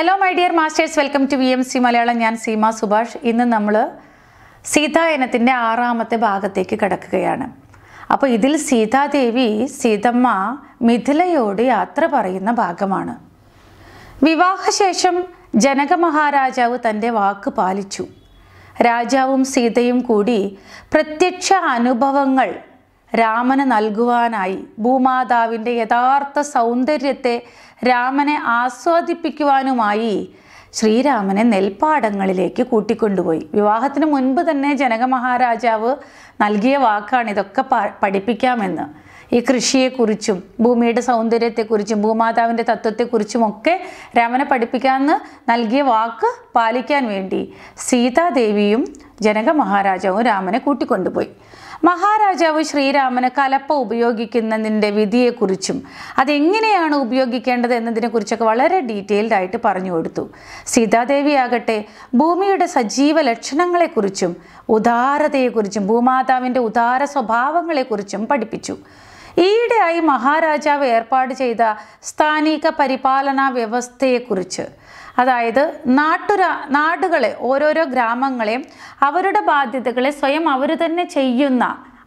hello my dear masters welcome to V M C Malayalam ഞാൻ സീമ സുഭാഷ് ഇന്ന് നമ്മൾ സീതായനത്തിൻ്റെ ആറാമത്തെ ഭാഗത്തേക്ക് കിടക്കുകയാണ് അപ്പോൾ ഇതിൽ സീതാദേവി സീതമ്മ മിഥിലയോട് യാത്ര പറയുന്ന ഭാഗമാണ് വിവാഹശേഷം ജനക മഹാരാജാവ് തൻ്റെ വാക്ക് പാലിച്ചു രാജാവും സീതയും കൂടി പ്രത്യക്ഷ അനുഭവങ്ങൾ രാമന് നൽകുവാനായി ഭൂമാതാവിൻ്റെ യഥാർത്ഥ സൗന്ദര്യത്തെ രാമനെ ആസ്വാദിപ്പിക്കുവാനുമായി ശ്രീരാമനെ നെൽപ്പാടങ്ങളിലേക്ക് കൂട്ടിക്കൊണ്ടുപോയി വിവാഹത്തിന് മുൻപ് തന്നെ ജനക മഹാരാജാവ് നൽകിയ വാക്കാണ് ഇതൊക്കെ പഠിപ്പിക്കാമെന്ന് ഈ കൃഷിയെക്കുറിച്ചും ഭൂമിയുടെ സൗന്ദര്യത്തെക്കുറിച്ചും ഭൂമാതാവിൻ്റെ തത്വത്തെക്കുറിച്ചും ഒക്കെ രാമനെ പഠിപ്പിക്കാമെന്ന് നൽകിയ വാക്ക് പാലിക്കാൻ വേണ്ടി സീതാദേവിയും ജനക മഹാരാജാവും രാമനെ കൂട്ടിക്കൊണ്ടുപോയി മഹാരാജാവ് ശ്രീരാമന് കലപ്പ ഉപയോഗിക്കുന്നതിൻ്റെ വിധിയെക്കുറിച്ചും അതെങ്ങനെയാണ് ഉപയോഗിക്കേണ്ടത് എന്നതിനെക്കുറിച്ചൊക്കെ വളരെ ഡീറ്റെയിൽഡ് ആയിട്ട് പറഞ്ഞു കൊടുത്തു സീതാദേവി ആകട്ടെ ഭൂമിയുടെ സജീവ ലക്ഷണങ്ങളെക്കുറിച്ചും ഉദാരതയെക്കുറിച്ചും ഭൂമാതാവിൻ്റെ ഉദാര സ്വഭാവങ്ങളെക്കുറിച്ചും പഠിപ്പിച്ചു ഈയിടെയായി മഹാരാജാവ് ഏർപ്പാട് ചെയ്ത സ്ഥാനിക പരിപാലന വ്യവസ്ഥയെക്കുറിച്ച് അതായത് നാട്ടുര നാടുകളെ ഓരോരോ ഗ്രാമങ്ങളെയും അവരുടെ ബാധ്യതകളെ സ്വയം അവർ തന്നെ ചെയ്യുന്ന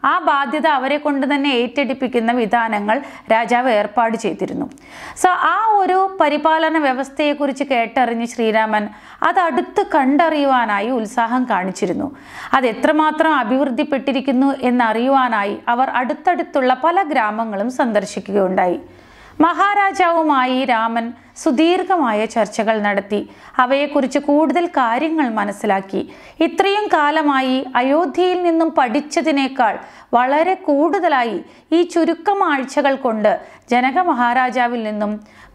ആ ബാധ്യത അവരെ കൊണ്ട് തന്നെ ഏറ്റെടുപ്പിക്കുന്ന വിധാനങ്ങൾ രാജാവ് ഏർപ്പാട് ചെയ്തിരുന്നു സോ ആ ഒരു പരിപാലന വ്യവസ്ഥയെക്കുറിച്ച് കേട്ടറിഞ്ഞ് ശ്രീരാമൻ അതടുത്ത് കണ്ടറിയുവാനായി ഉത്സാഹം കാണിച്ചിരുന്നു അത് എത്രമാത്രം അഭിവൃദ്ധിപ്പെട്ടിരിക്കുന്നു എന്നറിയുവാനായി അവർ അടുത്തടുത്തുള്ള പല ഗ്രാമങ്ങളും സന്ദർശിക്കുകയുണ്ടായി മഹാരാജാവുമായി രാമൻ സുദീർഘമായ ചർച്ചകൾ നടത്തി അവയെക്കുറിച്ച് കൂടുതൽ കാര്യങ്ങൾ മനസ്സിലാക്കി ഇത്രയും കാലമായി അയോധ്യയിൽ നിന്നും പഠിച്ചതിനേക്കാൾ വളരെ കൂടുതലായി ഈ ചുരുക്കം ആഴ്ചകൾ കൊണ്ട് ജനക മഹാരാജാവിൽ നിന്നും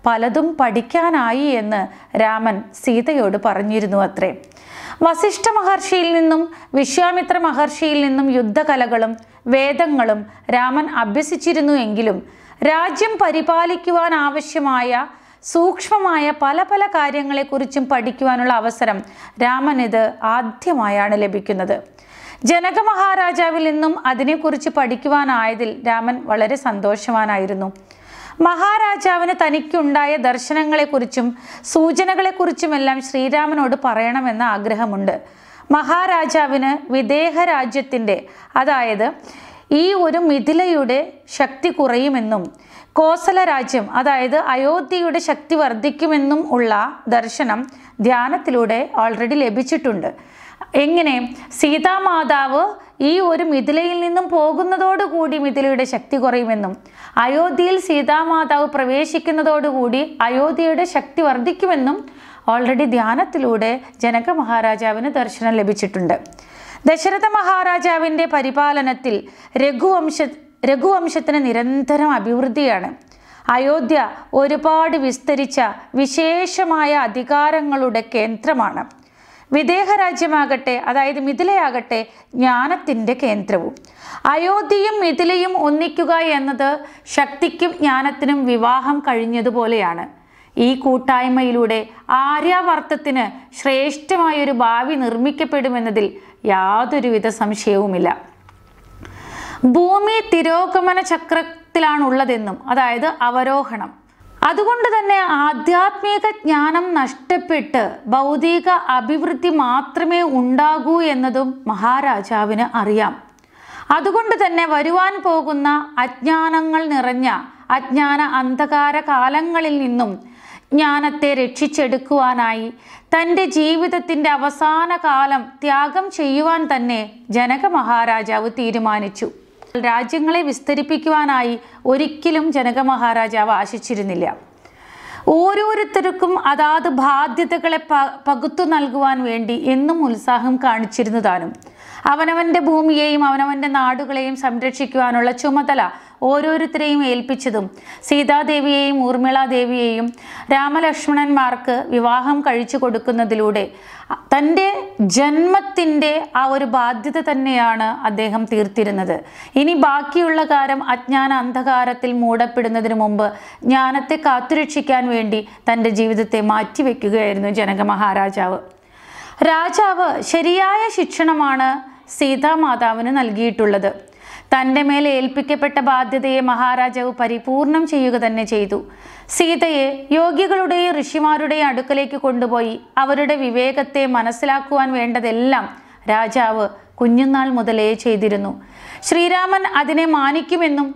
പലതും പഠിക്കാനായി എന്ന് രാമൻ സീതയോട് പറഞ്ഞിരുന്നു അത്രേ വസിഷ്ഠ മഹർഷിയിൽ നിന്നും വിശ്വാമിത്ര മഹർഷിയിൽ നിന്നും യുദ്ധകലകളും വേദങ്ങളും രാമൻ അഭ്യസിച്ചിരുന്നു എങ്കിലും രാജ്യം പരിപാലിക്കുവാൻ ആവശ്യമായ സൂക്ഷ്മമായ പല പല കാര്യങ്ങളെക്കുറിച്ചും പഠിക്കുവാനുള്ള അവസരം രാമൻ ഇത് ആദ്യമായാണ് ലഭിക്കുന്നത് ജനക മഹാരാജാവിൽ നിന്നും അതിനെക്കുറിച്ച് പഠിക്കുവാനായതിൽ രാമൻ വളരെ സന്തോഷവാനായിരുന്നു മഹാരാജാവിന് തനിക്കുണ്ടായ ദർശനങ്ങളെക്കുറിച്ചും സൂചനകളെക്കുറിച്ചുമെല്ലാം ശ്രീരാമനോട് പറയണമെന്ന ആഗ്രഹമുണ്ട് മഹാരാജാവിന് വിദേഹ രാജ്യത്തിൻ്റെ അതായത് ഈ ഒരു മിഥിലയുടെ ശക്തി കുറയുമെന്നും കോസല രാജ്യം അതായത് അയോധ്യയുടെ ശക്തി വർദ്ധിക്കുമെന്നും ഉള്ള ദർശനം ധ്യാനത്തിലൂടെ ഓൾറെഡി ലഭിച്ചിട്ടുണ്ട് എങ്ങനെ സീതാമാതാവ് ഈ ഒരു മിഥിലയിൽ നിന്നും പോകുന്നതോടുകൂടി മിഥിലയുടെ ശക്തി കുറയുമെന്നും അയോധ്യയിൽ സീതാമാതാവ് പ്രവേശിക്കുന്നതോടുകൂടി അയോധ്യയുടെ ശക്തി വർദ്ധിക്കുമെന്നും ഓൾറെഡി ധ്യാനത്തിലൂടെ ജനക മഹാരാജാവിന് ദർശനം ലഭിച്ചിട്ടുണ്ട് ദശരഥ മഹാരാജാവിൻ്റെ പരിപാലനത്തിൽ രഘുവംശ രഘുവംശത്തിന് നിരന്തരം അഭിവൃദ്ധിയാണ് അയോധ്യ ഒരുപാട് വിസ്തരിച്ച വിശേഷമായ അധികാരങ്ങളുടെ കേന്ദ്രമാണ് വിദേഹ രാജ്യമാകട്ടെ അതായത് മിഥിലയാകട്ടെ ജ്ഞാനത്തിൻ്റെ കേന്ദ്രവും അയോധ്യയും മിഥിലയും ഒന്നിക്കുക എന്നത് ശക്തിക്കും ജ്ഞാനത്തിനും വിവാഹം കഴിഞ്ഞതുപോലെയാണ് ഈ കൂട്ടായ്മയിലൂടെ ആര്യാവർത്തത്തിന് ശ്രേഷ്ഠമായൊരു ഭാവി നിർമ്മിക്കപ്പെടുമെന്നതിൽ യാതൊരുവിധ സംശയവുമില്ല ഭൂമി തിരോഗമന ചക്രത്തിലാണുള്ളതെന്നും അതായത് അവരോഹണം അതുകൊണ്ട് തന്നെ ആധ്യാത്മിക ജ്ഞാനം നഷ്ടപ്പെട്ട് ഭൗതിക അഭിവൃദ്ധി മാത്രമേ ഉണ്ടാകൂ എന്നതും മഹാരാജാവിന് അറിയാം അതുകൊണ്ട് തന്നെ വരുവാൻ പോകുന്ന അജ്ഞാനങ്ങൾ നിറഞ്ഞ അജ്ഞാന അന്ധകാര കാലങ്ങളിൽ നിന്നും ജ്ഞാനത്തെ രക്ഷിച്ചെടുക്കുവാനായി തൻ്റെ ജീവിതത്തിൻ്റെ അവസാന കാലം ത്യാഗം ചെയ്യുവാൻ തന്നെ ജനക മഹാരാജാവ് തീരുമാനിച്ചു രാജ്യങ്ങളെ വിസ്തരിപ്പിക്കുവാനായി ഒരിക്കലും ജനക മഹാരാജാവ് ആശിച്ചിരുന്നില്ല ഓരോരുത്തർക്കും അതാത് ബാധ്യതകളെ പകുത്തു നൽകുവാൻ വേണ്ടി എന്നും ഉത്സാഹം കാണിച്ചിരുന്നതാനും അവനവന്റെ ഭൂമിയെയും അവനവന്റെ നാടുകളെയും സംരക്ഷിക്കുവാനുള്ള ചുമതല ഓരോരുത്തരെയും ഏൽപ്പിച്ചതും സീതാദേവിയെയും ഊർമിളാദേവിയെയും രാമലക്ഷ്മണന്മാർക്ക് വിവാഹം കഴിച്ചു കൊടുക്കുന്നതിലൂടെ തൻ്റെ ജന്മത്തിൻ്റെ ആ ഒരു ബാധ്യത തന്നെയാണ് അദ്ദേഹം തീർത്തിരുന്നത് ഇനി ബാക്കിയുള്ള കാലം അജ്ഞാന അന്ധകാരത്തിൽ മൂടപ്പെടുന്നതിന് മുമ്പ് ജ്ഞാനത്തെ കാത്തുരക്ഷിക്കാൻ വേണ്ടി തൻ്റെ ജീവിതത്തെ മാറ്റിവെക്കുകയായിരുന്നു ജനക മഹാരാജാവ് രാജാവ് ശരിയായ ശിക്ഷണമാണ് സീതാമാതാവിന് നൽകിയിട്ടുള്ളത് തൻ്റെ മേൽ ഏൽപ്പിക്കപ്പെട്ട ബാധ്യതയെ മഹാരാജാവ് പരിപൂർണം ചെയ്യുക തന്നെ ചെയ്തു സീതയെ യോഗികളുടെയും ഋഷിമാരുടെയും അടുക്കലേക്ക് കൊണ്ടുപോയി അവരുടെ വിവേകത്തെ മനസ്സിലാക്കുവാൻ വേണ്ടതെല്ലാം രാജാവ് കുഞ്ഞുനാൾ മുതലേ ചെയ്തിരുന്നു ശ്രീരാമൻ അതിനെ മാനിക്കുമെന്നും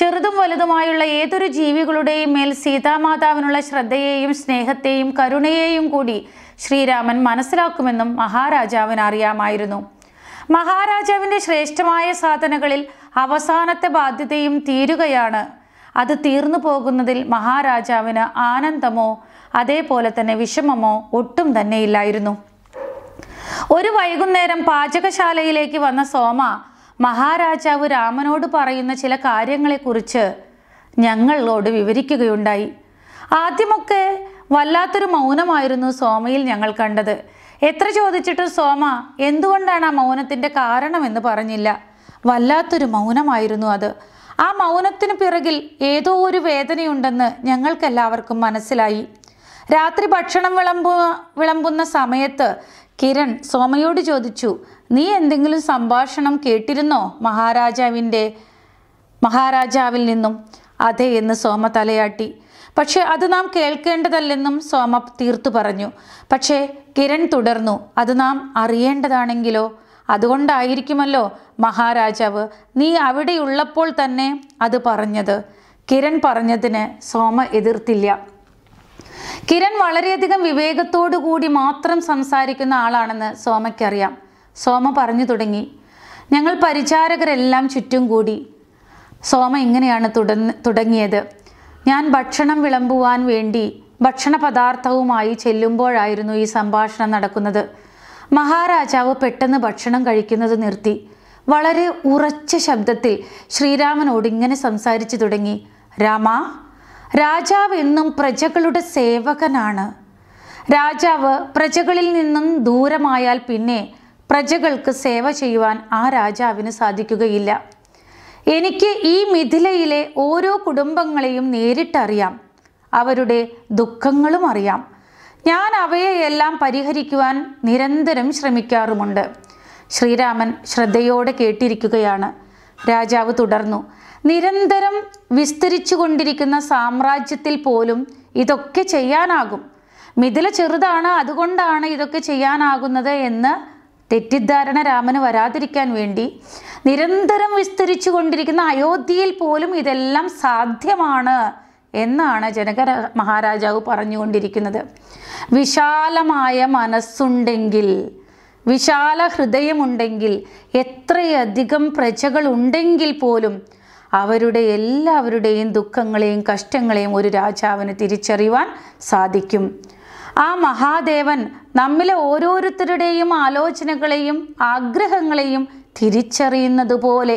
ചെറുതും വലുതുമായുള്ള ഏതൊരു ജീവികളുടെയും മേൽ സീതാമാതാവിനുള്ള ശ്രദ്ധയെയും സ്നേഹത്തെയും കരുണയെയും കൂടി ശ്രീരാമൻ മനസ്സിലാക്കുമെന്നും മഹാരാജാവിന് അറിയാമായിരുന്നു മഹാരാജാവിൻ്റെ ശ്രേഷ്ഠമായ സാധനകളിൽ അവസാനത്തെ ബാധ്യതയും തീരുകയാണ് അത് തീർന്നു പോകുന്നതിൽ മഹാരാജാവിന് ആനന്ദമോ അതേപോലെ തന്നെ വിഷമമോ ഒട്ടും തന്നെ ഇല്ലായിരുന്നു ഒരു വൈകുന്നേരം പാചകശാലയിലേക്ക് വന്ന സോമ മഹാരാജാവ് രാമനോട് പറയുന്ന ചില കാര്യങ്ങളെക്കുറിച്ച് ഞങ്ങളോട് വിവരിക്കുകയുണ്ടായി ആദ്യമൊക്കെ വല്ലാത്തൊരു മൗനമായിരുന്നു സോമയിൽ ഞങ്ങൾ കണ്ടത് എത്ര ചോദിച്ചിട്ടും സോമ എന്തുകൊണ്ടാണ് ആ മൗനത്തിൻ്റെ കാരണമെന്ന് പറഞ്ഞില്ല വല്ലാത്തൊരു മൗനമായിരുന്നു അത് ആ മൗനത്തിനു പിറകിൽ ഏതോ ഒരു വേദനയുണ്ടെന്ന് ഞങ്ങൾക്കെല്ലാവർക്കും മനസ്സിലായി രാത്രി ഭക്ഷണം വിളമ്പു വിളമ്പുന്ന സമയത്ത് കിരൺ സോമയോട് ചോദിച്ചു നീ എന്തെങ്കിലും സംഭാഷണം കേട്ടിരുന്നോ മഹാരാജാവിൻ്റെ മഹാരാജാവിൽ നിന്നും അതെ എന്ന് സോമ തലയാട്ടി പക്ഷേ അത് നാം കേൾക്കേണ്ടതല്ലെന്നും സോമ തീർത്തു പറഞ്ഞു പക്ഷേ കിരൺ തുടർന്നു അത് നാം അറിയേണ്ടതാണെങ്കിലോ അതുകൊണ്ടായിരിക്കുമല്ലോ മഹാരാജാവ് നീ അവിടെയുള്ളപ്പോൾ തന്നെ അത് പറഞ്ഞത് കിരൺ പറഞ്ഞതിന് സോമ എതിർത്തില്ല കിരൺ വളരെയധികം വിവേകത്തോടു കൂടി മാത്രം സംസാരിക്കുന്ന ആളാണെന്ന് സോമയ്ക്കറിയാം സോമ പറഞ്ഞു തുടങ്ങി ഞങ്ങൾ പരിചാരകരെല്ലാം ചുറ്റും കൂടി സോമ ഇങ്ങനെയാണ് തുടങ്ങിയത് ഞാൻ ഭക്ഷണം വിളമ്പുവാൻ വേണ്ടി ഭക്ഷണ പദാർത്ഥവുമായി ചെല്ലുമ്പോഴായിരുന്നു ഈ സംഭാഷണം നടക്കുന്നത് മഹാരാജാവ് പെട്ടെന്ന് ഭക്ഷണം കഴിക്കുന്നത് നിർത്തി വളരെ ഉറച്ച ശബ്ദത്തിൽ ശ്രീരാമനോട് ഇങ്ങനെ സംസാരിച്ചു തുടങ്ങി രാമ രാജാവ് എന്നും പ്രജകളുടെ സേവകനാണ് രാജാവ് പ്രജകളിൽ നിന്നും ദൂരമായാൽ പിന്നെ പ്രജകൾക്ക് സേവ ചെയ്യുവാൻ ആ രാജാവിന് സാധിക്കുകയില്ല എനിക്ക് ഈ മിഥിലയിലെ ഓരോ കുടുംബങ്ങളെയും നേരിട്ടറിയാം അവരുടെ ദുഃഖങ്ങളും അറിയാം ഞാൻ അവയെയെല്ലാം പരിഹരിക്കുവാൻ നിരന്തരം ശ്രമിക്കാറുമുണ്ട് ശ്രീരാമൻ ശ്രദ്ധയോടെ കേട്ടിരിക്കുകയാണ് രാജാവ് തുടർന്നു നിരന്തരം വിസ്തരിച്ചു കൊണ്ടിരിക്കുന്ന സാമ്രാജ്യത്തിൽ പോലും ഇതൊക്കെ ചെയ്യാനാകും മിഥില ചെറുതാണ് അതുകൊണ്ടാണ് ഇതൊക്കെ ചെയ്യാനാകുന്നത് എന്ന് തെറ്റിദ്ധാരണ രാമന് വരാതിരിക്കാൻ വേണ്ടി നിരന്തരം വിസ്തരിച്ചു കൊണ്ടിരിക്കുന്ന അയോധ്യയിൽ പോലും ഇതെല്ലാം സാധ്യമാണ് എന്നാണ് ജനക മഹാരാജാവ് പറഞ്ഞുകൊണ്ടിരിക്കുന്നത് വിശാലമായ മനസ്സുണ്ടെങ്കിൽ വിശാല ഹൃദയമുണ്ടെങ്കിൽ എത്രയധികം ഉണ്ടെങ്കിൽ പോലും അവരുടെ എല്ലാവരുടെയും ദുഃഖങ്ങളെയും കഷ്ടങ്ങളെയും ഒരു രാജാവിന് തിരിച്ചറിയുവാൻ സാധിക്കും ആ മഹാദേവൻ നമ്മിലെ ഓരോരുത്തരുടെയും ആലോചനകളെയും ആഗ്രഹങ്ങളെയും തിരിച്ചറിയുന്നതുപോലെ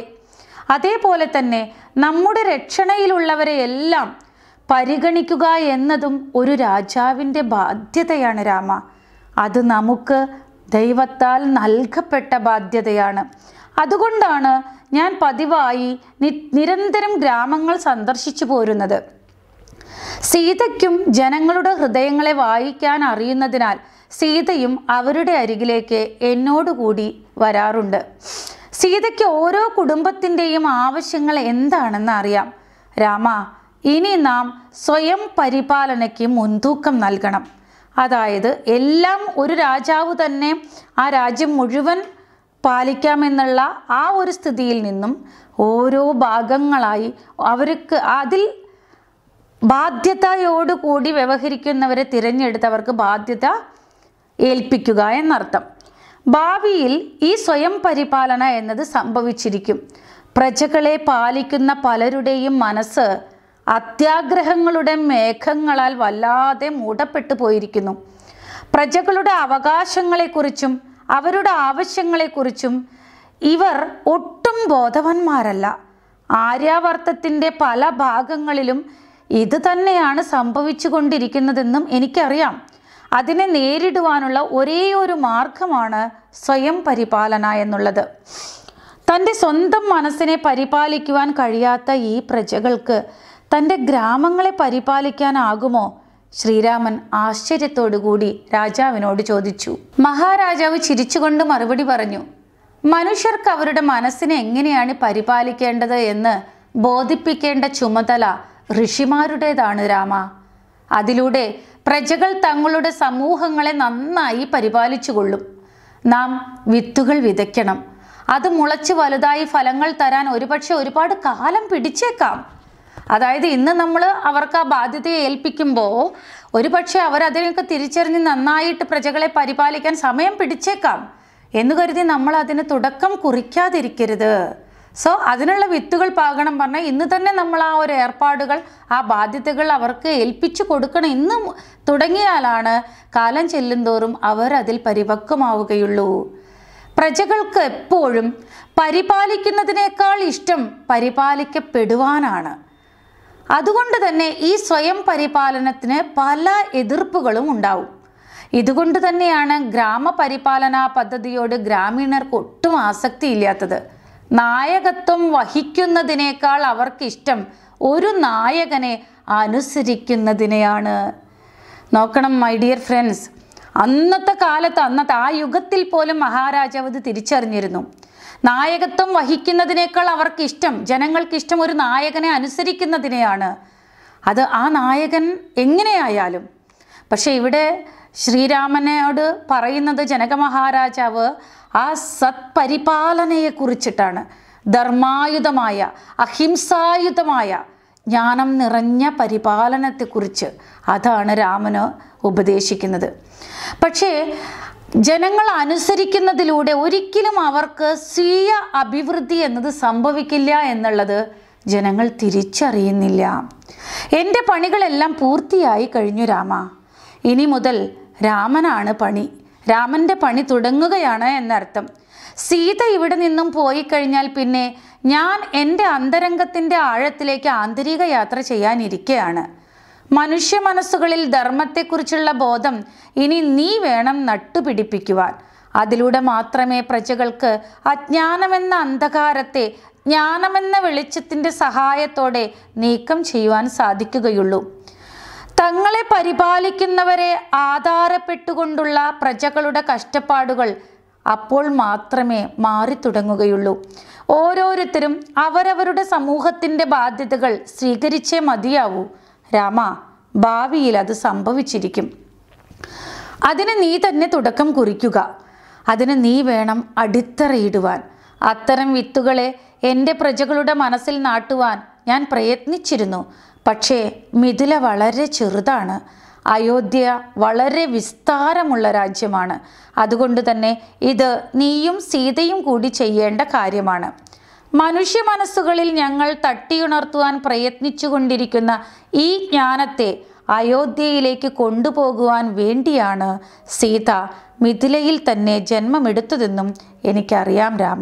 അതേപോലെ തന്നെ നമ്മുടെ രക്ഷണയിലുള്ളവരെയെല്ലാം പരിഗണിക്കുക എന്നതും ഒരു രാജാവിൻ്റെ ബാധ്യതയാണ് രാമ അത് നമുക്ക് ദൈവത്താൽ നൽകപ്പെട്ട ബാധ്യതയാണ് അതുകൊണ്ടാണ് ഞാൻ പതിവായി നിരന്തരം ഗ്രാമങ്ങൾ സന്ദർശിച്ചു പോരുന്നത് സീതയ്ക്കും ജനങ്ങളുടെ ഹൃദയങ്ങളെ വായിക്കാൻ അറിയുന്നതിനാൽ സീതയും അവരുടെ അരികിലേക്ക് എന്നോടുകൂടി വരാറുണ്ട് സീതയ്ക്ക് ഓരോ കുടുംബത്തിൻ്റെയും ആവശ്യങ്ങൾ എന്താണെന്ന് അറിയാം രാമ ഇനി നാം സ്വയം പരിപാലനയ്ക്ക് മുൻതൂക്കം നൽകണം അതായത് എല്ലാം ഒരു രാജാവ് തന്നെ ആ രാജ്യം മുഴുവൻ പാലിക്കാമെന്നുള്ള ആ ഒരു സ്ഥിതിയിൽ നിന്നും ഓരോ ഭാഗങ്ങളായി അവർക്ക് അതിൽ ബാധ്യതയോടുകൂടി വ്യവഹരിക്കുന്നവരെ തിരഞ്ഞെടുത്ത് അവർക്ക് ബാധ്യത ഏൽപ്പിക്കുക എന്നർത്ഥം ഭാവിയിൽ ഈ സ്വയം പരിപാലന എന്നത് സംഭവിച്ചിരിക്കും പ്രജകളെ പാലിക്കുന്ന പലരുടെയും മനസ്സ് അത്യാഗ്രഹങ്ങളുടെ മേഘങ്ങളാൽ വല്ലാതെ മൂടപ്പെട്ടു പോയിരിക്കുന്നു പ്രജകളുടെ അവകാശങ്ങളെക്കുറിച്ചും അവരുടെ ആവശ്യങ്ങളെക്കുറിച്ചും ഇവർ ഒട്ടും ബോധവന്മാരല്ല ആര്യാവർത്തത്തിൻ്റെ പല ഭാഗങ്ങളിലും ഇത് തന്നെയാണ് സംഭവിച്ചു കൊണ്ടിരിക്കുന്നതെന്നും എനിക്കറിയാം അതിനെ നേരിടുവാനുള്ള ഒരേ ഒരു മാർഗമാണ് സ്വയം പരിപാലന എന്നുള്ളത് തൻ്റെ സ്വന്തം മനസ്സിനെ പരിപാലിക്കുവാൻ കഴിയാത്ത ഈ പ്രജകൾക്ക് തൻ്റെ ഗ്രാമങ്ങളെ പരിപാലിക്കാനാകുമോ ശ്രീരാമൻ ആശ്ചര്യത്തോടുകൂടി രാജാവിനോട് ചോദിച്ചു മഹാരാജാവ് ചിരിച്ചുകൊണ്ട് മറുപടി പറഞ്ഞു മനുഷ്യർക്ക് അവരുടെ മനസ്സിനെ എങ്ങനെയാണ് പരിപാലിക്കേണ്ടത് എന്ന് ബോധിപ്പിക്കേണ്ട ചുമതല ഋഷിമാരുടേതാണ് രാമ അതിലൂടെ പ്രജകൾ തങ്ങളുടെ സമൂഹങ്ങളെ നന്നായി പരിപാലിച്ചുകൊള്ളും നാം വിത്തുകൾ വിതയ്ക്കണം അത് മുളച്ച് വലുതായി ഫലങ്ങൾ തരാൻ ഒരുപക്ഷെ ഒരുപാട് കാലം പിടിച്ചേക്കാം അതായത് ഇന്ന് നമ്മൾ അവർക്ക് ആ ബാധ്യതയെ ഏൽപ്പിക്കുമ്പോൾ ഒരുപക്ഷെ അവരതിനൊക്കെ തിരിച്ചറിഞ്ഞ് നന്നായിട്ട് പ്രജകളെ പരിപാലിക്കാൻ സമയം പിടിച്ചേക്കാം എന്ന് കരുതി നമ്മൾ അതിന് തുടക്കം കുറിക്കാതിരിക്കരുത് സോ അതിനുള്ള വിത്തുകൾ പാകണം പറഞ്ഞാൽ ഇന്ന് തന്നെ നമ്മൾ ആ ഒരു ഏർപ്പാടുകൾ ആ ബാധ്യതകൾ അവർക്ക് ഏൽപ്പിച്ചു കൊടുക്കണം ഇന്ന് തുടങ്ങിയാലാണ് കാലം ചെല്ലുന്തോറും അവർ അതിൽ പരിപക്വമാവുകയുള്ളൂ പ്രജകൾക്ക് എപ്പോഴും പരിപാലിക്കുന്നതിനേക്കാൾ ഇഷ്ടം പരിപാലിക്കപ്പെടുവാനാണ് അതുകൊണ്ട് തന്നെ ഈ സ്വയം പരിപാലനത്തിന് പല എതിർപ്പുകളും ഉണ്ടാവും ഇതുകൊണ്ട് തന്നെയാണ് ഗ്രാമപരിപാലന പദ്ധതിയോട് ഗ്രാമീണർക്ക് ഒട്ടും ആസക്തി ഇല്ലാത്തത് നായകത്വം വഹിക്കുന്നതിനേക്കാൾ അവർക്കിഷ്ടം ഒരു നായകനെ അനുസരിക്കുന്നതിനെയാണ് നോക്കണം മൈ ഡിയർ ഫ്രണ്ട്സ് അന്നത്തെ കാലത്ത് അന്നത്തെ ആ യുഗത്തിൽ പോലും മഹാരാജാവ് ഇത് തിരിച്ചറിഞ്ഞിരുന്നു നായകത്വം വഹിക്കുന്നതിനേക്കാൾ അവർക്കിഷ്ടം ജനങ്ങൾക്കിഷ്ടം ഒരു നായകനെ അനുസരിക്കുന്നതിനെയാണ് അത് ആ നായകൻ എങ്ങനെയായാലും പക്ഷേ ഇവിടെ ശ്രീരാമനോട് പറയുന്നത് ജനക മഹാരാജാവ് ആ സത്പരിപാലനയെ കുറിച്ചിട്ടാണ് ധർമായുധമായ അഹിംസായുധമായ ജ്ഞാനം നിറഞ്ഞ പരിപാലനത്തെക്കുറിച്ച് അതാണ് രാമന് ഉപദേശിക്കുന്നത് പക്ഷേ ജനങ്ങൾ അനുസരിക്കുന്നതിലൂടെ ഒരിക്കലും അവർക്ക് സ്വീയ അഭിവൃദ്ധി എന്നത് സംഭവിക്കില്ല എന്നുള്ളത് ജനങ്ങൾ തിരിച്ചറിയുന്നില്ല എൻ്റെ പണികളെല്ലാം പൂർത്തിയായി കഴിഞ്ഞു രാമ ഇനി മുതൽ രാമനാണ് പണി രാമൻ്റെ പണി തുടങ്ങുകയാണ് എന്നർത്ഥം സീത ഇവിടെ നിന്നും പോയി കഴിഞ്ഞാൽ പിന്നെ ഞാൻ എൻ്റെ അന്തരംഗത്തിൻ്റെ ആഴത്തിലേക്ക് ആന്തരിക യാത്ര ചെയ്യാനിരിക്കുകയാണ് മനുഷ്യ മനസ്സുകളിൽ ധർമ്മത്തെക്കുറിച്ചുള്ള ബോധം ഇനി നീ വേണം നട്ടുപിടിപ്പിക്കുവാൻ അതിലൂടെ മാത്രമേ പ്രജകൾക്ക് അജ്ഞാനമെന്ന അന്ധകാരത്തെ ജ്ഞാനമെന്ന വെളിച്ചത്തിൻ്റെ സഹായത്തോടെ നീക്കം ചെയ്യുവാൻ സാധിക്കുകയുള്ളൂ തങ്ങളെ പരിപാലിക്കുന്നവരെ ആധാരപ്പെട്ടുകൊണ്ടുള്ള പ്രജകളുടെ കഷ്ടപ്പാടുകൾ അപ്പോൾ മാത്രമേ മാറി തുടങ്ങുകയുള്ളൂ ഓരോരുത്തരും അവരവരുടെ സമൂഹത്തിൻ്റെ ബാധ്യതകൾ സ്വീകരിച്ചേ മതിയാവൂ രാമ ഭാവിയിൽ അത് സംഭവിച്ചിരിക്കും അതിന് നീ തന്നെ തുടക്കം കുറിക്കുക അതിന് നീ വേണം അടിത്തറയിടുവാൻ അത്തരം വിത്തുകളെ എൻ്റെ പ്രജകളുടെ മനസ്സിൽ നാട്ടുവാൻ ഞാൻ പ്രയത്നിച്ചിരുന്നു പക്ഷേ മിഥില വളരെ ചെറുതാണ് അയോധ്യ വളരെ വിസ്താരമുള്ള രാജ്യമാണ് അതുകൊണ്ട് തന്നെ ഇത് നീയും സീതയും കൂടി ചെയ്യേണ്ട കാര്യമാണ് മനുഷ്യ മനസ്സുകളിൽ ഞങ്ങൾ തട്ടിയുണർത്തുവാൻ പ്രയത്നിച്ചുകൊണ്ടിരിക്കുന്ന ഈ ജ്ഞാനത്തെ അയോധ്യയിലേക്ക് കൊണ്ടുപോകുവാൻ വേണ്ടിയാണ് സീത മിഥിലയിൽ തന്നെ ജന്മമെടുത്തതെന്നും എനിക്കറിയാം രാമ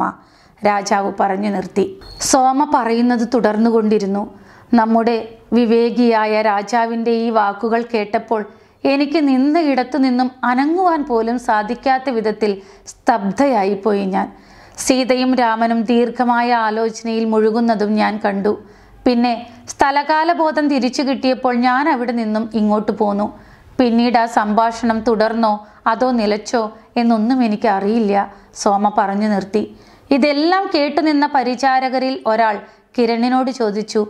രാജാവ് പറഞ്ഞു നിർത്തി സോമ പറയുന്നത് തുടർന്നുകൊണ്ടിരുന്നു നമ്മുടെ വിവേകിയായ രാജാവിൻ്റെ ഈ വാക്കുകൾ കേട്ടപ്പോൾ എനിക്ക് നിന്ന ഇടത്തു നിന്നും അനങ്ങുവാൻ പോലും സാധിക്കാത്ത വിധത്തിൽ സ്തബ്ധയായിപ്പോയി ഞാൻ സീതയും രാമനും ദീർഘമായ ആലോചനയിൽ മുഴുകുന്നതും ഞാൻ കണ്ടു പിന്നെ സ്ഥലകാലബോധം തിരിച്ചു കിട്ടിയപ്പോൾ ഞാൻ അവിടെ നിന്നും ഇങ്ങോട്ട് പോന്നു പിന്നീട് ആ സംഭാഷണം തുടർന്നോ അതോ നിലച്ചോ എന്നൊന്നും എനിക്ക് അറിയില്ല സോമ പറഞ്ഞു നിർത്തി ഇതെല്ലാം കേട്ടുനിന്ന പരിചാരകരിൽ ഒരാൾ കിരണിനോട് ചോദിച്ചു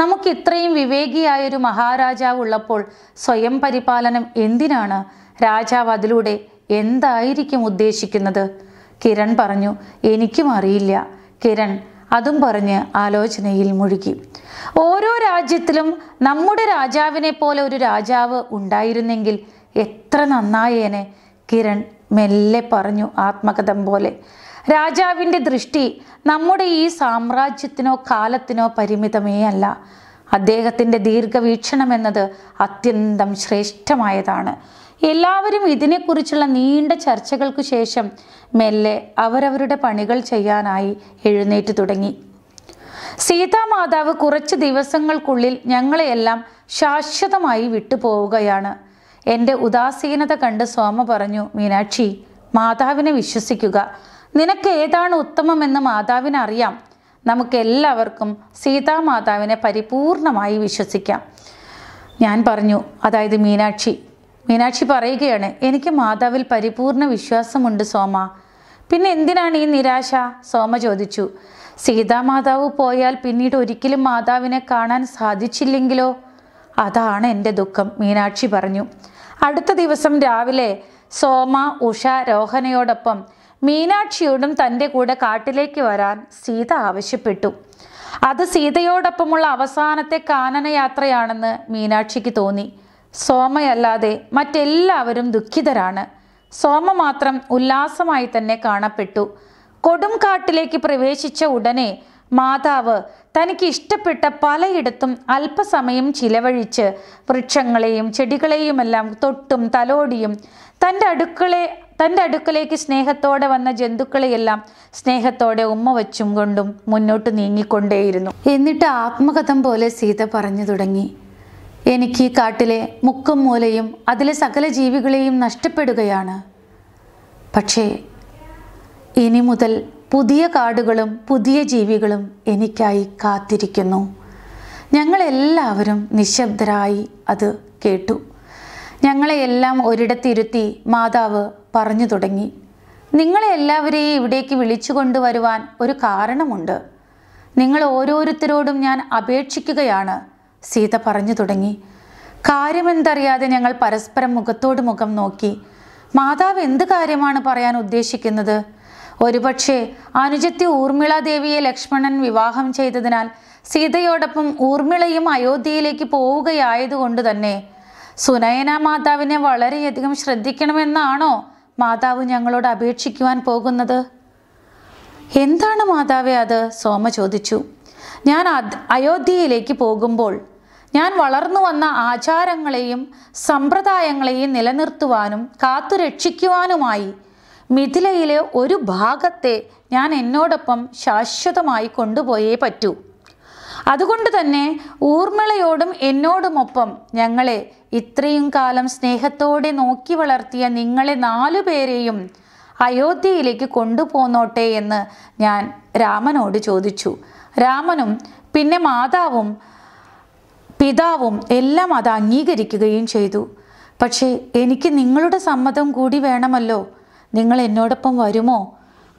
നമുക്ക് ഇത്രയും വിവേകിയായൊരു മഹാരാജാവ് ഉള്ളപ്പോൾ സ്വയം പരിപാലനം എന്തിനാണ് രാജാവ് അതിലൂടെ എന്തായിരിക്കും ഉദ്ദേശിക്കുന്നത് കിരൺ പറഞ്ഞു എനിക്കും അറിയില്ല കിരൺ അതും പറഞ്ഞ് ആലോചനയിൽ മുഴുകി ഓരോ രാജ്യത്തിലും നമ്മുടെ രാജാവിനെ പോലെ ഒരു രാജാവ് ഉണ്ടായിരുന്നെങ്കിൽ എത്ര നന്നായേനെ കിരൺ മെല്ലെ പറഞ്ഞു ആത്മകഥം പോലെ രാജാവിൻ്റെ ദൃഷ്ടി നമ്മുടെ ഈ സാമ്രാജ്യത്തിനോ കാലത്തിനോ പരിമിതമേ അല്ല അദ്ദേഹത്തിൻ്റെ ദീർഘവീക്ഷണം എന്നത് അത്യന്തം ശ്രേഷ്ഠമായതാണ് എല്ലാവരും ഇതിനെക്കുറിച്ചുള്ള നീണ്ട ചർച്ചകൾക്കു ശേഷം മെല്ലെ അവരവരുടെ പണികൾ ചെയ്യാനായി എഴുന്നേറ്റ് തുടങ്ങി സീതാമാതാവ് കുറച്ച് ദിവസങ്ങൾക്കുള്ളിൽ ഞങ്ങളെയെല്ലാം ശാശ്വതമായി വിട്ടുപോവുകയാണ് എൻ്റെ ഉദാസീനത കണ്ട് സോമ പറഞ്ഞു മീനാക്ഷി മാതാവിനെ വിശ്വസിക്കുക നിനക്ക് ഏതാണ് ഉത്തമമെന്ന് മാതാവിനറിയാം നമുക്കെല്ലാവർക്കും സീതാമാതാവിനെ പരിപൂർണമായി വിശ്വസിക്കാം ഞാൻ പറഞ്ഞു അതായത് മീനാക്ഷി മീനാക്ഷി പറയുകയാണ് എനിക്ക് മാതാവിൽ പരിപൂർണ വിശ്വാസമുണ്ട് സോമ പിന്നെ എന്തിനാണ് ഈ നിരാശ സോമ ചോദിച്ചു സീതാമാതാവ് പോയാൽ പിന്നീട് ഒരിക്കലും മാതാവിനെ കാണാൻ സാധിച്ചില്ലെങ്കിലോ അതാണ് എൻ്റെ ദുഃഖം മീനാക്ഷി പറഞ്ഞു അടുത്ത ദിവസം രാവിലെ സോമ ഉഷ രോഹനയോടൊപ്പം മീനാക്ഷിയോടും തൻ്റെ കൂടെ കാട്ടിലേക്ക് വരാൻ സീത ആവശ്യപ്പെട്ടു അത് സീതയോടൊപ്പമുള്ള അവസാനത്തെ കാനനയാത്രയാണെന്ന് മീനാക്ഷിക്ക് തോന്നി സോമയല്ലാതെ മറ്റെല്ലാവരും ദുഃഖിതരാണ് സോമ മാത്രം ഉല്ലാസമായി തന്നെ കാണപ്പെട്ടു കൊടും കാട്ടിലേക്ക് പ്രവേശിച്ച ഉടനെ മാതാവ് തനിക്ക് ഇഷ്ടപ്പെട്ട പലയിടത്തും അല്പസമയം ചിലവഴിച്ച് വൃക്ഷങ്ങളെയും ചെടികളെയുമെല്ലാം തൊട്ടും തലോടിയും തൻ്റെ അടുക്കളെ തൻ്റെ അടുക്കലേക്ക് സ്നേഹത്തോടെ വന്ന ജന്തുക്കളെയെല്ലാം സ്നേഹത്തോടെ ഉമ്മ വച്ചും കൊണ്ടും മുന്നോട്ട് നീങ്ങിക്കൊണ്ടേയിരുന്നു എന്നിട്ട് ആത്മകഥം പോലെ സീത പറഞ്ഞു തുടങ്ങി എനിക്ക് ഈ കാട്ടിലെ മുക്കും മൂലയും അതിലെ സകല ജീവികളെയും നഷ്ടപ്പെടുകയാണ് പക്ഷേ ഇനി മുതൽ പുതിയ കാടുകളും പുതിയ ജീവികളും എനിക്കായി കാത്തിരിക്കുന്നു ഞങ്ങളെല്ലാവരും നിശബ്ദരായി അത് കേട്ടു ഞങ്ങളെയെല്ലാം ഒരിടത്തിരുത്തി മാതാവ് പറഞ്ഞു തുടങ്ങി നിങ്ങളെ എല്ലാവരെയും ഇവിടേക്ക് വിളിച്ചു കൊണ്ടുവരുവാൻ ഒരു കാരണമുണ്ട് നിങ്ങൾ ഓരോരുത്തരോടും ഞാൻ അപേക്ഷിക്കുകയാണ് സീത പറഞ്ഞു തുടങ്ങി കാര്യമെന്തറിയാതെ ഞങ്ങൾ പരസ്പരം മുഖത്തോട് മുഖം നോക്കി മാതാവ് എന്ത് കാര്യമാണ് പറയാൻ ഉദ്ദേശിക്കുന്നത് ഒരുപക്ഷെ അനുജത്തി ഊർമിളാദേവിയെ ദേവിയെ ലക്ഷ്മണൻ വിവാഹം ചെയ്തതിനാൽ സീതയോടൊപ്പം ഊർമിളയും അയോധ്യയിലേക്ക് പോവുകയായതുകൊണ്ട് തന്നെ സുനയന മാതാവിനെ വളരെയധികം ശ്രദ്ധിക്കണമെന്നാണോ മാതാവ് ഞങ്ങളോട് അപേക്ഷിക്കുവാൻ പോകുന്നത് എന്താണ് മാതാവേ അത് സോമ ചോദിച്ചു ഞാൻ അയോധ്യയിലേക്ക് പോകുമ്പോൾ ഞാൻ വളർന്നു വന്ന ആചാരങ്ങളെയും സമ്പ്രദായങ്ങളെയും നിലനിർത്തുവാനും കാത്തുരക്ഷിക്കുവാനുമായി മിഥിലയിലെ ഒരു ഭാഗത്തെ ഞാൻ എന്നോടൊപ്പം ശാശ്വതമായി കൊണ്ടുപോയേ പറ്റൂ അതുകൊണ്ട് തന്നെ ഊർമിളയോടും എന്നോടുമൊപ്പം ഞങ്ങളെ ഇത്രയും കാലം സ്നേഹത്തോടെ നോക്കി വളർത്തിയ നിങ്ങളെ നാലു പേരെയും അയോധ്യയിലേക്ക് കൊണ്ടുപോന്നോട്ടെ എന്ന് ഞാൻ രാമനോട് ചോദിച്ചു രാമനും പിന്നെ മാതാവും പിതാവും എല്ലാം അത് അംഗീകരിക്കുകയും ചെയ്തു പക്ഷേ എനിക്ക് നിങ്ങളുടെ സമ്മതം കൂടി വേണമല്ലോ നിങ്ങൾ എന്നോടൊപ്പം വരുമോ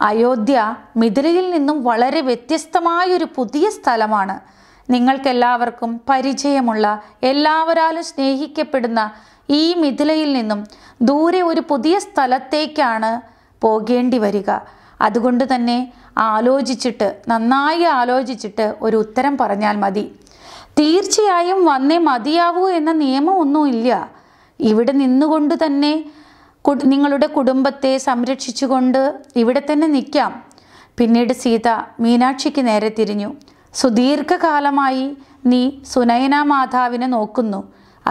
അയോധ്യ മിഥിലയിൽ നിന്നും വളരെ വ്യത്യസ്തമായൊരു പുതിയ സ്ഥലമാണ് നിങ്ങൾക്കെല്ലാവർക്കും പരിചയമുള്ള എല്ലാവരാലും സ്നേഹിക്കപ്പെടുന്ന ഈ മിഥിലയിൽ നിന്നും ദൂരെ ഒരു പുതിയ സ്ഥലത്തേക്കാണ് പോകേണ്ടി വരിക അതുകൊണ്ട് തന്നെ ആലോചിച്ചിട്ട് നന്നായി ആലോചിച്ചിട്ട് ഒരു ഉത്തരം പറഞ്ഞാൽ മതി തീർച്ചയായും വന്നേ മതിയാവൂ എന്ന നിയമമൊന്നുമില്ല ഇവിടെ നിന്നുകൊണ്ട് തന്നെ നിങ്ങളുടെ കുടുംബത്തെ സംരക്ഷിച്ചുകൊണ്ട് ഇവിടെ തന്നെ നിൽക്കാം പിന്നീട് സീത മീനാക്ഷിക്ക് നേരെ തിരിഞ്ഞു സുദീർഘകാലമായി നീ സുനയന മാതാവിനെ നോക്കുന്നു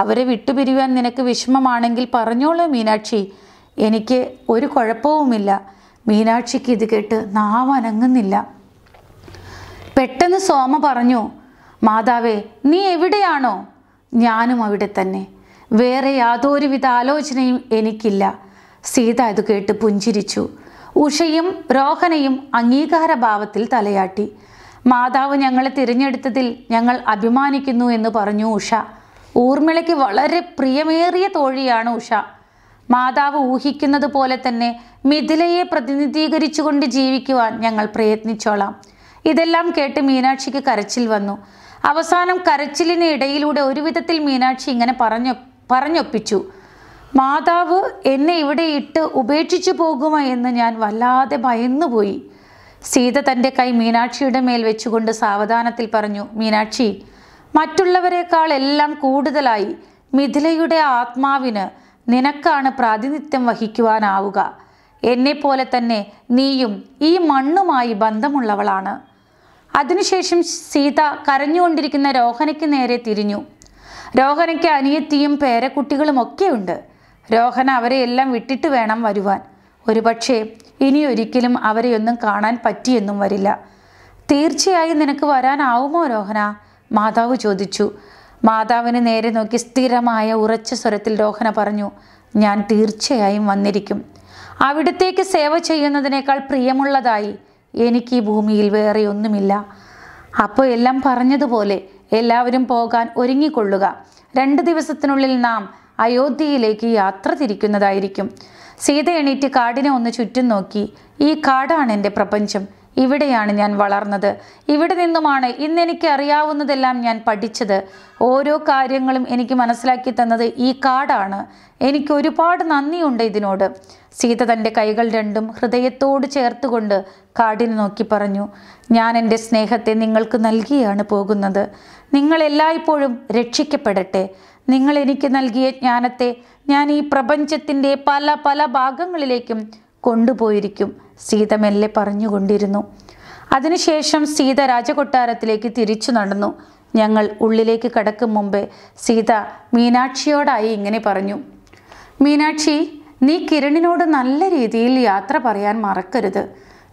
അവരെ വിട്ടുപിരിയുവാൻ നിനക്ക് വിഷമമാണെങ്കിൽ പറഞ്ഞോളൂ മീനാക്ഷി എനിക്ക് ഒരു കുഴപ്പവുമില്ല മീനാക്ഷിക്ക് ഇത് കേട്ട് നാവനങ്ങുന്നില്ല പെട്ടെന്ന് സോമ പറഞ്ഞു മാതാവേ നീ എവിടെയാണോ ഞാനും അവിടെ തന്നെ വേറെ യാതൊരുവിധ ആലോചനയും എനിക്കില്ല സീത ഇത് കേട്ട് പുഞ്ചിരിച്ചു ഉഷയും രോഹനയും അംഗീകാരഭാവത്തിൽ തലയാട്ടി മാതാവ് ഞങ്ങളെ തിരഞ്ഞെടുത്തതിൽ ഞങ്ങൾ അഭിമാനിക്കുന്നു എന്ന് പറഞ്ഞു ഉഷ ഊർമിളയ്ക്ക് വളരെ പ്രിയമേറിയ തോഴിയാണ് ഉഷ മാതാവ് ഊഹിക്കുന്നത് പോലെ തന്നെ മിഥിലയെ പ്രതിനിധീകരിച്ചുകൊണ്ട് ജീവിക്കുവാൻ ഞങ്ങൾ പ്രയത്നിച്ചോളാം ഇതെല്ലാം കേട്ട് മീനാക്ഷിക്ക് കരച്ചിൽ വന്നു അവസാനം കരച്ചിലിന് ഇടയിലൂടെ ഒരുവിധത്തിൽ മീനാക്ഷി ഇങ്ങനെ പറഞ്ഞു പറഞ്ഞൊപ്പിച്ചു മാതാവ് എന്നെ ഇവിടെ ഇട്ട് ഉപേക്ഷിച്ചു പോകുമോ എന്ന് ഞാൻ വല്ലാതെ ഭയന്നുപോയി സീത തൻ്റെ കൈ മീനാക്ഷിയുടെ മേൽ വെച്ചുകൊണ്ട് സാവധാനത്തിൽ പറഞ്ഞു മീനാക്ഷി മറ്റുള്ളവരെക്കാൾ എല്ലാം കൂടുതലായി മിഥിലയുടെ ആത്മാവിന് നിനക്കാണ് പ്രാതിനിധ്യം വഹിക്കുവാനാവുക എന്നെപ്പോലെ തന്നെ നീയും ഈ മണ്ണുമായി ബന്ധമുള്ളവളാണ് അതിനുശേഷം സീത കരഞ്ഞുകൊണ്ടിരിക്കുന്ന രോഹനയ്ക്ക് നേരെ തിരിഞ്ഞു രോഹനയ്ക്ക് അനിയത്തിയും പേരക്കുട്ടികളും ഒക്കെയുണ്ട് രോഹന അവരെ എല്ലാം വിട്ടിട്ട് വേണം വരുവാൻ ഒരുപക്ഷേ ഇനി ഒരിക്കലും അവരെയൊന്നും കാണാൻ പറ്റിയെന്നും വരില്ല തീർച്ചയായും നിനക്ക് വരാനാവുമോ രോഹന മാതാവ് ചോദിച്ചു മാതാവിന് നേരെ നോക്കി സ്ഥിരമായ ഉറച്ച സ്വരത്തിൽ രോഹന പറഞ്ഞു ഞാൻ തീർച്ചയായും വന്നിരിക്കും അവിടത്തേക്ക് സേവ ചെയ്യുന്നതിനേക്കാൾ പ്രിയമുള്ളതായി എനിക്ക് ഈ ഭൂമിയിൽ വേറെ ഒന്നുമില്ല അപ്പോൾ എല്ലാം പറഞ്ഞതുപോലെ എല്ലാവരും പോകാൻ ഒരുങ്ങിക്കൊള്ളുക രണ്ട് ദിവസത്തിനുള്ളിൽ നാം അയോധ്യയിലേക്ക് യാത്ര തിരിക്കുന്നതായിരിക്കും സീത എണീറ്റ് കാടിനെ ഒന്ന് ചുറ്റും നോക്കി ഈ കാടാണ് എൻ്റെ പ്രപഞ്ചം ഇവിടെയാണ് ഞാൻ വളർന്നത് ഇവിടെ നിന്നുമാണ് ഇന്ന് എനിക്ക് അറിയാവുന്നതെല്ലാം ഞാൻ പഠിച്ചത് ഓരോ കാര്യങ്ങളും എനിക്ക് മനസ്സിലാക്കി തന്നത് ഈ കാടാണ് എനിക്ക് ഒരുപാട് നന്ദിയുണ്ട് ഇതിനോട് സീത തൻ്റെ കൈകൾ രണ്ടും ഹൃദയത്തോട് ചേർത്തുകൊണ്ട് കാടിനെ നോക്കി പറഞ്ഞു ഞാൻ എൻ്റെ സ്നേഹത്തെ നിങ്ങൾക്ക് നൽകിയാണ് പോകുന്നത് നിങ്ങൾ രക്ഷിക്കപ്പെടട്ടെ നിങ്ങൾ എനിക്ക് നൽകിയ ജ്ഞാനത്തെ ഞാൻ ഈ പ്രപഞ്ചത്തിൻ്റെ പല പല ഭാഗങ്ങളിലേക്കും കൊണ്ടുപോയിരിക്കും സീത മെല്ലെ പറഞ്ഞുകൊണ്ടിരുന്നു അതിനുശേഷം സീത രാജകൊട്ടാരത്തിലേക്ക് തിരിച്ചു നടന്നു ഞങ്ങൾ ഉള്ളിലേക്ക് കടക്കും മുമ്പേ സീത മീനാക്ഷിയോടായി ഇങ്ങനെ പറഞ്ഞു മീനാക്ഷി നീ കിരണിനോട് നല്ല രീതിയിൽ യാത്ര പറയാൻ മറക്കരുത്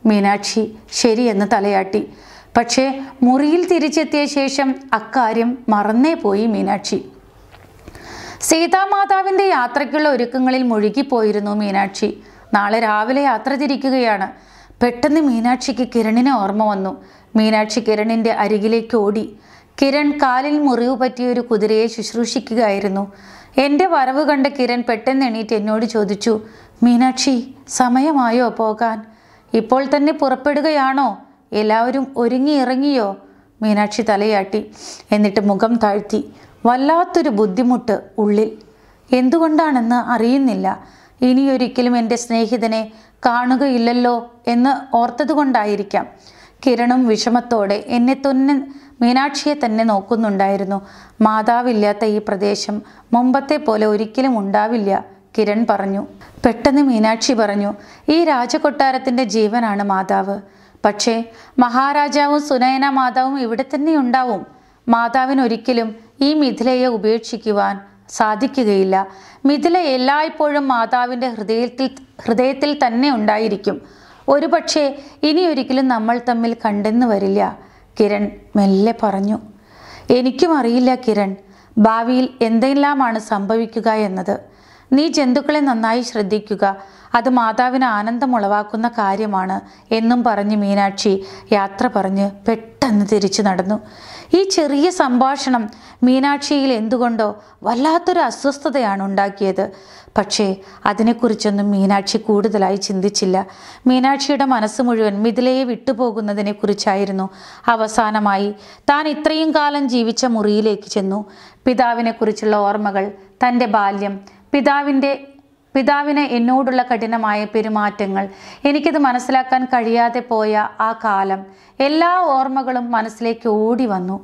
മീനാക്ഷി ശരിയെന്ന് തലയാട്ടി പക്ഷേ മുറിയിൽ തിരിച്ചെത്തിയ ശേഷം അക്കാര്യം മറന്നേ പോയി മീനാക്ഷി സീതാമാതാവിൻ്റെ യാത്രയ്ക്കുള്ള ഒരുക്കങ്ങളിൽ മുഴുകിപ്പോയിരുന്നു മീനാക്ഷി നാളെ രാവിലെ യാത്ര തിരിക്കുകയാണ് പെട്ടെന്ന് മീനാക്ഷിക്ക് കിരണിനെ ഓർമ്മ വന്നു മീനാക്ഷി കിരണിൻ്റെ അരികിലേക്ക് ഓടി കിരൺ കാലിൽ മുറിവ് പറ്റിയ ഒരു കുതിരയെ ശുശ്രൂഷിക്കുകയായിരുന്നു എൻ്റെ വരവ് കണ്ട കിരൺ പെട്ടെന്ന് എണീറ്റ് എന്നോട് ചോദിച്ചു മീനാക്ഷി സമയമായോ പോകാൻ ഇപ്പോൾ തന്നെ പുറപ്പെടുകയാണോ എല്ലാവരും ഒരുങ്ങി ഇറങ്ങിയോ മീനാക്ഷി തലയാട്ടി എന്നിട്ട് മുഖം താഴ്ത്തി വല്ലാത്തൊരു ബുദ്ധിമുട്ട് ഉള്ളിൽ എന്തുകൊണ്ടാണെന്ന് അറിയുന്നില്ല ഇനിയൊരിക്കലും എൻ്റെ സ്നേഹിതനെ കാണുകയില്ലല്ലോ എന്ന് ഓർത്തതുകൊണ്ടായിരിക്കാം കിരണും വിഷമത്തോടെ എന്നെ തന്നെ മീനാക്ഷിയെ തന്നെ നോക്കുന്നുണ്ടായിരുന്നു മാതാവില്ലാത്ത ഈ പ്രദേശം മുമ്പത്തെ പോലെ ഒരിക്കലും ഉണ്ടാവില്ല കിരൺ പറഞ്ഞു പെട്ടെന്ന് മീനാക്ഷി പറഞ്ഞു ഈ രാജകൊട്ടാരത്തിൻ്റെ ജീവനാണ് മാതാവ് പക്ഷേ മഹാരാജാവും സുനയന മാതാവും ഇവിടെ തന്നെ ഉണ്ടാവും മാതാവിനൊരിക്കലും ഈ മിഥിലയെ ഉപേക്ഷിക്കുവാൻ സാധിക്കുകയില്ല മിഥില എല്ലായ്പ്പോഴും മാതാവിൻ്റെ ഹൃദയത്തിൽ ഹൃദയത്തിൽ തന്നെ ഉണ്ടായിരിക്കും ഇനി ഇനിയൊരിക്കലും നമ്മൾ തമ്മിൽ കണ്ടെന്ന് വരില്ല കിരൺ മെല്ലെ പറഞ്ഞു എനിക്കും അറിയില്ല കിരൺ ഭാവിയിൽ എന്തെല്ലാമാണ് സംഭവിക്കുക എന്നത് നീ ജന്തുക്കളെ നന്നായി ശ്രദ്ധിക്കുക അത് മാതാവിന് ആനന്ദമുളവാക്കുന്ന കാര്യമാണ് എന്നും പറഞ്ഞ് മീനാക്ഷി യാത്ര പറഞ്ഞ് പെട്ടെന്ന് തിരിച്ചു നടന്നു ഈ ചെറിയ സംഭാഷണം മീനാക്ഷിയിൽ എന്തുകൊണ്ടോ വല്ലാത്തൊരു അസ്വസ്ഥതയാണ് ഉണ്ടാക്കിയത് പക്ഷേ അതിനെക്കുറിച്ചൊന്നും മീനാക്ഷി കൂടുതലായി ചിന്തിച്ചില്ല മീനാക്ഷിയുടെ മനസ്സ് മുഴുവൻ മിഥിലയെ വിട്ടുപോകുന്നതിനെക്കുറിച്ചായിരുന്നു അവസാനമായി താൻ ഇത്രയും കാലം ജീവിച്ച മുറിയിലേക്ക് ചെന്നു പിതാവിനെക്കുറിച്ചുള്ള ഓർമ്മകൾ തൻ്റെ ബാല്യം പിതാവിൻ്റെ പിതാവിന് എന്നോടുള്ള കഠിനമായ പെരുമാറ്റങ്ങൾ എനിക്കത് മനസ്സിലാക്കാൻ കഴിയാതെ പോയ ആ കാലം എല്ലാ ഓർമ്മകളും മനസ്സിലേക്ക് ഓടി വന്നു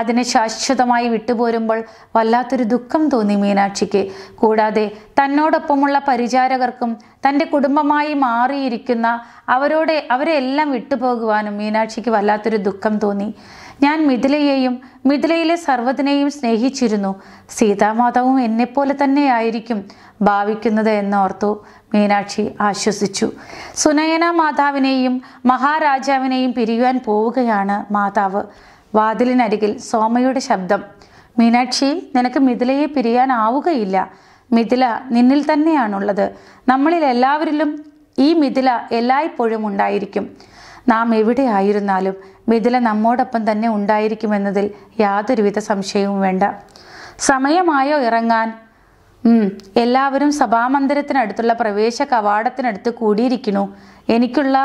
അതിനെ ശാശ്വതമായി വിട്ടുപോരുമ്പോൾ വല്ലാത്തൊരു ദുഃഖം തോന്നി മീനാക്ഷിക്ക് കൂടാതെ തന്നോടൊപ്പമുള്ള പരിചാരകർക്കും തൻ്റെ കുടുംബമായി മാറിയിരിക്കുന്ന അവരോട് അവരെല്ലാം വിട്ടുപോകുവാനും മീനാക്ഷിക്ക് വല്ലാത്തൊരു ദുഃഖം തോന്നി ഞാൻ മിഥിലയെയും മിഥിലയിലെ സർവ്വതിനെയും സ്നേഹിച്ചിരുന്നു സീതാമാതാവും എന്നെപ്പോലെ തന്നെയായിരിക്കും ഭാവിക്കുന്നത് എന്നോർത്തു മീനാക്ഷി ആശ്വസിച്ചു സുനയന മാതാവിനെയും മഹാരാജാവിനെയും പിരിയുവാൻ പോവുകയാണ് മാതാവ് വാതിലിനരികിൽ സോമയുടെ ശബ്ദം മീനാക്ഷി നിനക്ക് മിഥിലയെ പിരിയാനാവുകയില്ല മിഥില നിന്നിൽ തന്നെയാണുള്ളത് നമ്മളിൽ എല്ലാവരിലും ഈ മിഥില എല്ലായ്പ്പോഴും ഉണ്ടായിരിക്കും നാം എവിടെയായിരുന്നാലും മിഥില നമ്മോടൊപ്പം തന്നെ ഉണ്ടായിരിക്കുമെന്നതിൽ യാതൊരുവിധ സംശയവും വേണ്ട സമയമായോ ഇറങ്ങാൻ എല്ലാവരും സഭാമന്ദിരത്തിനടുത്തുള്ള പ്രവേശ കവാടത്തിനടുത്ത് കൂടിയിരിക്കുന്നു എനിക്കുള്ള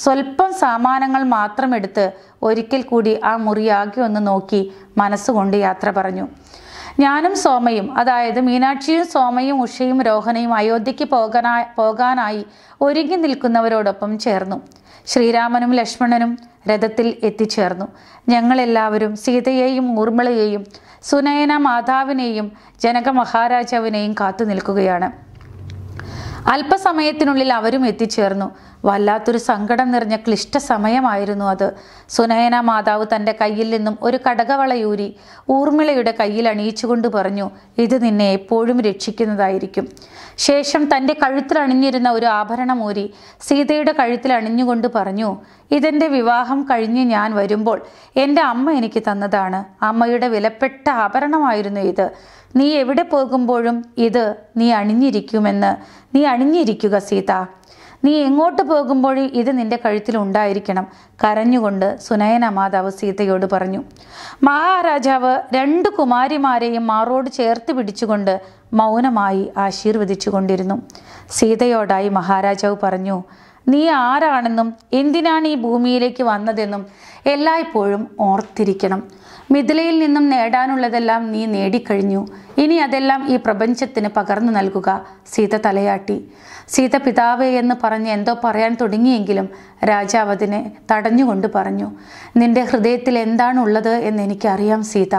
സ്വല്പം സാമാനങ്ങൾ മാത്രം എടുത്ത് ഒരിക്കൽ കൂടി ആ മുറിയാകെ ഒന്ന് നോക്കി മനസ്സുകൊണ്ട് യാത്ര പറഞ്ഞു ഞാനും സോമയും അതായത് മീനാക്ഷിയും സോമയും ഉഷയും രോഹനയും അയോധ്യയ്ക്ക് പോകാനായി പോകാനായി ഒരുങ്ങി നിൽക്കുന്നവരോടൊപ്പം ചേർന്നു ശ്രീരാമനും ലക്ഷ്മണനും രഥത്തിൽ എത്തിച്ചേർന്നു ഞങ്ങളെല്ലാവരും സീതയെയും ഊർമിളയെയും സുനയന മാതാവിനെയും ജനക മഹാരാജാവിനെയും കാത്തു നിൽക്കുകയാണ് അല്പസമയത്തിനുള്ളിൽ അവരും എത്തിച്ചേർന്നു വല്ലാത്തൊരു സങ്കടം നിറഞ്ഞ ക്ലിഷ്ട സമയമായിരുന്നു അത് സുനയന മാതാവ് തൻ്റെ കയ്യിൽ നിന്നും ഒരു കടകവളയൂരി ഊർമിളയുടെ കയ്യിൽ അണിയിച്ചുകൊണ്ട് പറഞ്ഞു ഇത് നിന്നെ എപ്പോഴും രക്ഷിക്കുന്നതായിരിക്കും ശേഷം തൻ്റെ കഴുത്തിൽ അണിഞ്ഞിരുന്ന ഒരു ഊരി സീതയുടെ കഴുത്തിൽ അണിഞ്ഞുകൊണ്ട് പറഞ്ഞു ഇതെൻ്റെ വിവാഹം കഴിഞ്ഞ് ഞാൻ വരുമ്പോൾ എൻ്റെ അമ്മ എനിക്ക് തന്നതാണ് അമ്മയുടെ വിലപ്പെട്ട ആഭരണമായിരുന്നു ഇത് നീ എവിടെ പോകുമ്പോഴും ഇത് നീ അണിഞ്ഞിരിക്കുമെന്ന് നീ അണിഞ്ഞിരിക്കുക സീത നീ എങ്ങോട്ട് പോകുമ്പോഴും ഇത് നിന്റെ കഴുത്തിൽ ഉണ്ടായിരിക്കണം കരഞ്ഞുകൊണ്ട് സുനയന മാതാവ് സീതയോട് പറഞ്ഞു മഹാരാജാവ് രണ്ട് കുമാരിമാരെയും മാറോട് ചേർത്ത് പിടിച്ചുകൊണ്ട് മൗനമായി ആശീർവദിച്ചു കൊണ്ടിരുന്നു സീതയോടായി മഹാരാജാവ് പറഞ്ഞു നീ ആരാണെന്നും എന്തിനാണ് ഈ ഭൂമിയിലേക്ക് വന്നതെന്നും എല്ലായ്പ്പോഴും ഓർത്തിരിക്കണം മിഥിലയിൽ നിന്നും നേടാനുള്ളതെല്ലാം നീ നേടിക്കഴിഞ്ഞു ഇനി അതെല്ലാം ഈ പ്രപഞ്ചത്തിന് പകർന്നു നൽകുക സീത തലയാട്ടി സീത പിതാവേ എന്ന് പറഞ്ഞ് എന്തോ പറയാൻ തുടങ്ങിയെങ്കിലും രാജാവ് അതിനെ തടഞ്ഞുകൊണ്ട് പറഞ്ഞു നിന്റെ ഹൃദയത്തിൽ എന്താണുള്ളത് എന്ന് എനിക്കറിയാം സീത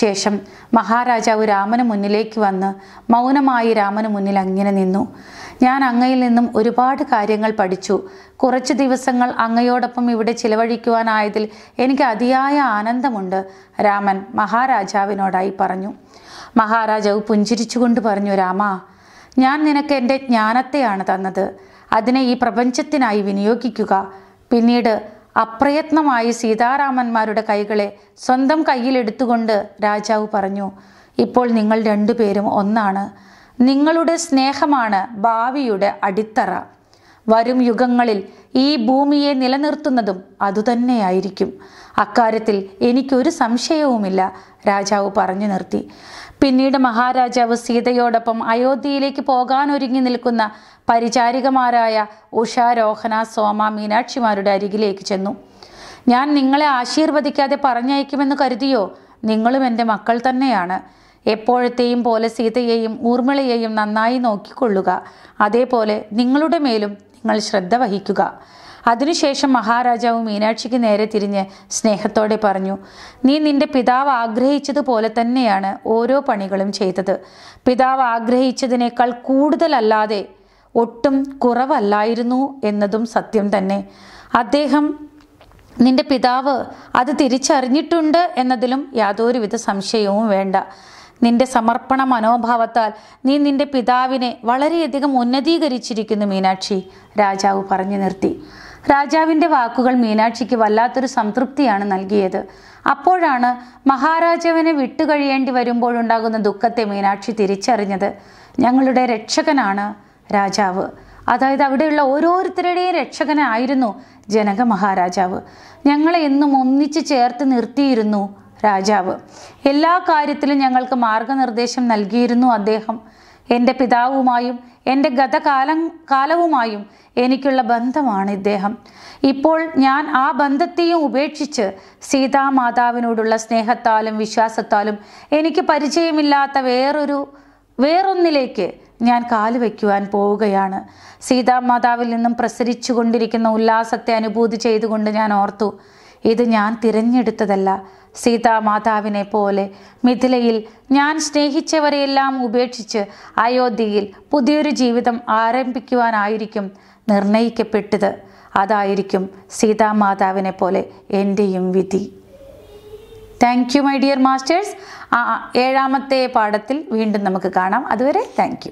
ശേഷം മഹാരാജാവ് രാമന് മുന്നിലേക്ക് വന്ന് മൗനമായി രാമന് മുന്നിൽ അങ്ങനെ നിന്നു ഞാൻ അങ്ങയിൽ നിന്നും ഒരുപാട് കാര്യങ്ങൾ പഠിച്ചു കുറച്ച് ദിവസങ്ങൾ അങ്ങയോടൊപ്പം ഇവിടെ ചിലവഴിക്കുവാനായതിൽ എനിക്ക് അതിയായ ആനന്ദമുണ്ട് രാമൻ മഹാരാജാവിനോടായി പറഞ്ഞു മഹാരാജാവ് പുഞ്ചിരിച്ചുകൊണ്ട് പറഞ്ഞു രാമ ഞാൻ നിനക്ക് എൻ്റെ ജ്ഞാനത്തെയാണ് തന്നത് അതിനെ ഈ പ്രപഞ്ചത്തിനായി വിനിയോഗിക്കുക പിന്നീട് അപ്രയത്നമായി സീതാരാമന്മാരുടെ കൈകളെ സ്വന്തം കയ്യിലെടുത്തുകൊണ്ട് രാജാവ് പറഞ്ഞു ഇപ്പോൾ നിങ്ങൾ രണ്ടുപേരും ഒന്നാണ് നിങ്ങളുടെ സ്നേഹമാണ് ഭാവിയുടെ അടിത്തറ വരും യുഗങ്ങളിൽ ഈ ഭൂമിയെ നിലനിർത്തുന്നതും അതുതന്നെയായിരിക്കും അക്കാര്യത്തിൽ എനിക്കൊരു സംശയവുമില്ല രാജാവ് പറഞ്ഞു നിർത്തി പിന്നീട് മഹാരാജാവ് സീതയോടൊപ്പം അയോധ്യയിലേക്ക് പോകാനൊരുങ്ങി നിൽക്കുന്ന പരിചാരികമാരായ ഉഷ രോഹന സോമ മീനാക്ഷിമാരുടെ അരികിലേക്ക് ചെന്നു ഞാൻ നിങ്ങളെ ആശീർവദിക്കാതെ പറഞ്ഞയക്കുമെന്ന് കരുതിയോ നിങ്ങളും എൻ്റെ മക്കൾ തന്നെയാണ് എപ്പോഴത്തെയും പോലെ സീതയെയും ഊർമിളയെയും നന്നായി നോക്കിക്കൊള്ളുക അതേപോലെ നിങ്ങളുടെ മേലും നിങ്ങൾ ശ്രദ്ധ വഹിക്കുക അതിനുശേഷം മഹാരാജാവ് മീനാക്ഷിക്ക് നേരെ തിരിഞ്ഞ് സ്നേഹത്തോടെ പറഞ്ഞു നീ നിന്റെ പിതാവ് ആഗ്രഹിച്ചതുപോലെ തന്നെയാണ് ഓരോ പണികളും ചെയ്തത് പിതാവ് ആഗ്രഹിച്ചതിനേക്കാൾ കൂടുതലല്ലാതെ ഒട്ടും കുറവല്ലായിരുന്നു എന്നതും സത്യം തന്നെ അദ്ദേഹം നിന്റെ പിതാവ് അത് തിരിച്ചറിഞ്ഞിട്ടുണ്ട് എന്നതിലും യാതൊരുവിധ സംശയവും വേണ്ട നിന്റെ സമർപ്പണ മനോഭാവത്താൽ നീ നിന്റെ പിതാവിനെ വളരെയധികം ഉന്നതീകരിച്ചിരിക്കുന്നു മീനാക്ഷി രാജാവ് പറഞ്ഞു നിർത്തി രാജാവിൻ്റെ വാക്കുകൾ മീനാക്ഷിക്ക് വല്ലാത്തൊരു സംതൃപ്തിയാണ് നൽകിയത് അപ്പോഴാണ് മഹാരാജാവിനെ വിട്ടുകഴിയേണ്ടി വരുമ്പോഴുണ്ടാകുന്ന ദുഃഖത്തെ മീനാക്ഷി തിരിച്ചറിഞ്ഞത് ഞങ്ങളുടെ രക്ഷകനാണ് രാജാവ് അതായത് അവിടെയുള്ള ഓരോരുത്തരുടെയും രക്ഷകനായിരുന്നു ജനക മഹാരാജാവ് ഞങ്ങളെ എന്നും ഒന്നിച്ചു ചേർത്ത് നിർത്തിയിരുന്നു രാജാവ് എല്ലാ കാര്യത്തിലും ഞങ്ങൾക്ക് മാർഗനിർദ്ദേശം നൽകിയിരുന്നു അദ്ദേഹം എൻ്റെ പിതാവുമായും എൻ്റെ ഗതകാലം കാലവുമായും എനിക്കുള്ള ബന്ധമാണ് ഇദ്ദേഹം ഇപ്പോൾ ഞാൻ ആ ബന്ധത്തെയും ഉപേക്ഷിച്ച് സീതാമാതാവിനോടുള്ള സ്നേഹത്താലും വിശ്വാസത്താലും എനിക്ക് പരിചയമില്ലാത്ത വേറൊരു വേറൊന്നിലേക്ക് ഞാൻ കാല് വയ്ക്കുവാൻ പോവുകയാണ് സീതാമാതാവിൽ നിന്നും പ്രസരിച്ചു കൊണ്ടിരിക്കുന്ന ഉല്ലാസത്തെ അനുഭൂതി ചെയ്തുകൊണ്ട് ഞാൻ ഓർത്തു ഇത് ഞാൻ തിരഞ്ഞെടുത്തതല്ല സീതാമാതാവിനെ പോലെ മിഥിലയിൽ ഞാൻ സ്നേഹിച്ചവരെയെല്ലാം ഉപേക്ഷിച്ച് അയോധ്യയിൽ പുതിയൊരു ജീവിതം ആരംഭിക്കുവാനായിരിക്കും നിർണയിക്കപ്പെട്ടത് അതായിരിക്കും സീതാമാതാവിനെ പോലെ എൻ്റെയും വിധി thank you my dear masters ഏഴാമത്തെ പാഠത്തിൽ വീണ്ടും നമുക്ക് കാണാം അതുവരെ താങ്ക്